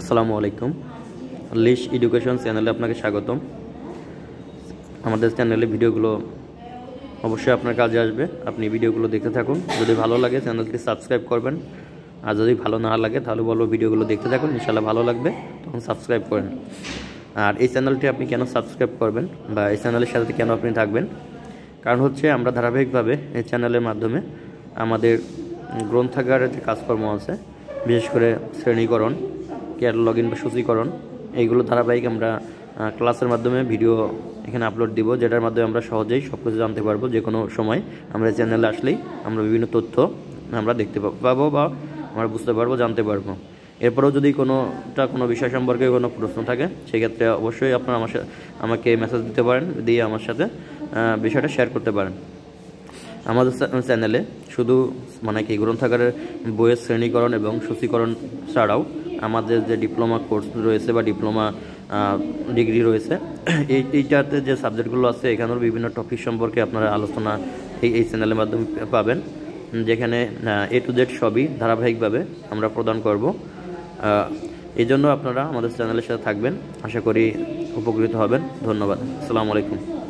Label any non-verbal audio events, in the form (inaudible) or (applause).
আসসালামু আলাইকুম লিস এডুকেশন চ্যানেলে আপনাকে স্বাগতম আমাদের চ্যানেলে ভিডিওগুলো অবশ্যই আপনার কাজে আসবে আপনি ভিডিওগুলো দেখতে থাকুন যদি ভালো লাগে চ্যানেলটি সাবস্ক্রাইব করবেন আর যদি ভালো না লাগে তাহলে বলবো ভিডিওগুলো দেখতে থাকুন ইনশাল্লাহ ভালো লাগবে তখন সাবস্ক্রাইব করেন আর এই চ্যানেলটি আপনি কেন সাবস্ক্রাইব করবেন বা এই চ্যানেলের সাথে কেন আপনি থাকবেন কারণ হচ্ছে আমরা ধারাবাহিকভাবে এই চ্যানেলের মাধ্যমে আমাদের গ্রন্থাগারের যে কাজকর্ম আছে বিশেষ করে শ্রেণীকরণ কেয়ার লগ ইন বা সূচীকরণ এইগুলো ধারাবাহিক আমরা ক্লাসের মাধ্যমে ভিডিও এখানে আপলোড দিব যেটার মাধ্যমে আমরা সহজেই সব কিছু জানতে পারবো যে কোনো সময় আমরা চ্যানেলে আসলেই আমরা বিভিন্ন তথ্য আমরা দেখতে পাবো বা আমরা বুঝতে পারবো জানতে পারবো এরপরেও যদি কোনোটা কোনো বিষয় সম্পর্কে কোনো প্রশ্ন থাকে সেক্ষেত্রে অবশ্যই আপনারা আমার আমাকে মেসেজ দিতে পারেন দিয়ে আমার সাথে বিষয়টা শেয়ার করতে পারেন আমাদের চ্যানেলে শুধু মানে কি গ্রন্থাগারের বইয়ের শ্রেণীকরণ এবং সূচীকরণ ছাড়াও আমাদের যে ডিপ্লোমা কোর্স রয়েছে বা ডিপ্লোমা ডিগ্রি রয়েছে (clears throat) এই এইটাতে যে সাবজেক্টগুলো আছে এখানেও বিভিন্ন টপিক সম্পর্কে আপনারা আলোচনা এই এই চ্যানেলের মাধ্যমে পাবেন যেখানে এ টু জেড সবই ধারাবাহিকভাবে আমরা প্রদান করব এই জন্য আপনারা আমাদের চ্যানেলের সাথে থাকবেন আশা করি উপকৃত হবেন ধন্যবাদ আসসালামু আলাইকুম